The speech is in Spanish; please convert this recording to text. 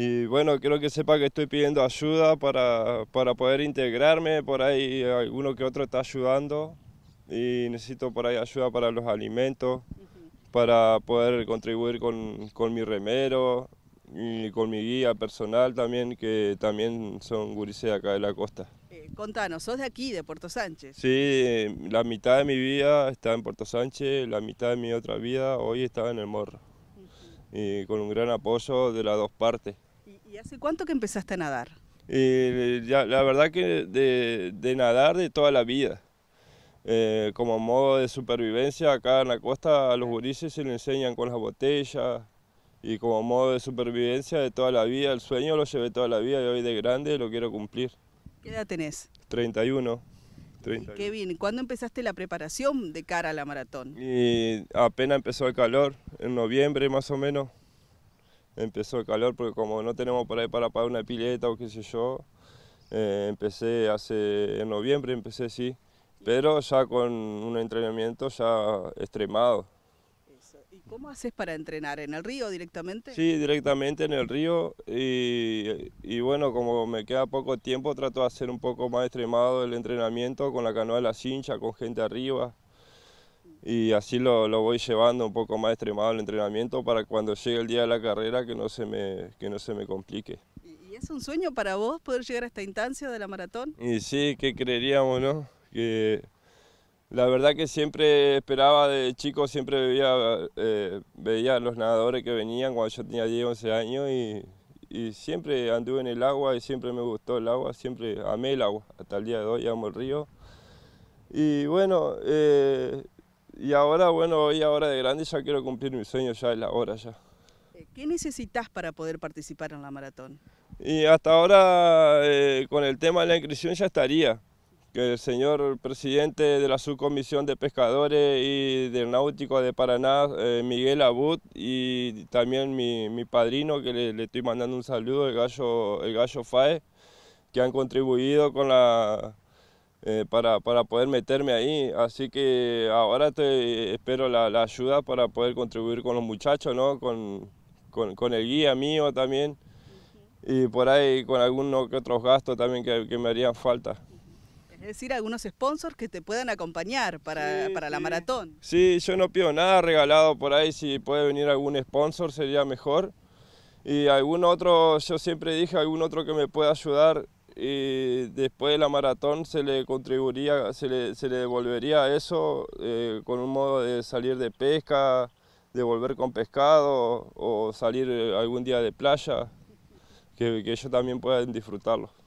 Y bueno, quiero que sepa que estoy pidiendo ayuda para, para poder integrarme, por ahí alguno que otro está ayudando y necesito por ahí ayuda para los alimentos, para poder contribuir con, con, mi remero y con mi guía personal también, que también son gurises acá de la costa. Eh, contanos, sos de aquí, de Puerto Sánchez. Sí, eh, la mitad de mi vida está en Puerto Sánchez, la mitad de mi otra vida hoy estaba en el Morro. Y con un gran apoyo de las dos partes. ¿Y hace cuánto que empezaste a nadar? Eh, la verdad que de, nadar de toda la vida. Eh, como modo de supervivencia acá en la costa a los gurises se le enseñan con las botellas y como modo de supervivencia de toda la vida, el sueño lo llevé toda la vida y hoy de grande lo quiero cumplir. ¿Qué edad tenés? 31. Qué bien. ¿Cuándo empezaste la preparación de cara a la maratón? Y apenas empezó el calor, en noviembre más o menos empezó el calor porque como no tenemos por ahí para pagar una pileta o qué sé yo, eh, empecé hace, en noviembre empecé sí, pero ya con un entrenamiento ya extremado. ¿Y cómo haces para entrenar? ¿En el río directamente? Sí, directamente en el río y, y bueno, como me queda poco tiempo trato de hacer un poco más extremado el entrenamiento con la canoa de la cincha, con gente arriba y así lo, lo, voy llevando un poco más extremado el entrenamiento para cuando llegue el día de la carrera que no se me, que no se me complique. ¿Y es un sueño para vos poder llegar a esta instancia de la maratón? Y sí, que creeríamos, ¿no? Que la verdad que siempre esperaba de chico, siempre veía, eh, veía a los nadadores que venían cuando yo tenía 10, 11 años y, y siempre anduve en el agua y siempre me gustó el agua, siempre amé el agua, hasta el día de hoy amo el río. Y bueno, eh, y ahora, bueno, hoy ahora de grande ya quiero cumplir mi sueño, ya es la hora ya. Eh, ¿Qué necesitas para poder participar en la maratón? Y hasta ahora eh, con el tema de la inscripción ya estaría. Que el señor presidente de la subcomisión de pescadores y de náutico de Paraná, eh, Miguel Abud, y también mi, mi padrino, que le, le, estoy mandando un saludo, el gallo, el gallo Fae, que han contribuido con la eh, para, poder meterme ahí. Así que ahora te, eh, espero la, ayuda para poder contribuir con los muchachos, ¿no? con, el guía mío también y por ahí con algunos otros gastos también que, me harían falta. Es decir, algunos sponsors que te puedan acompañar para, la maratón. Sí, yo no pido nada regalado por ahí, si puede venir algún sponsor sería mejor. Y algún otro, yo siempre dije, algún otro que me pueda ayudar y eh, después de la maratón se le contribuiría, se le, se le devolvería eso eh, con un modo de salir de pesca, de volver con pescado o salir eh, algún día de playa, que, que ellos también puedan disfrutarlo.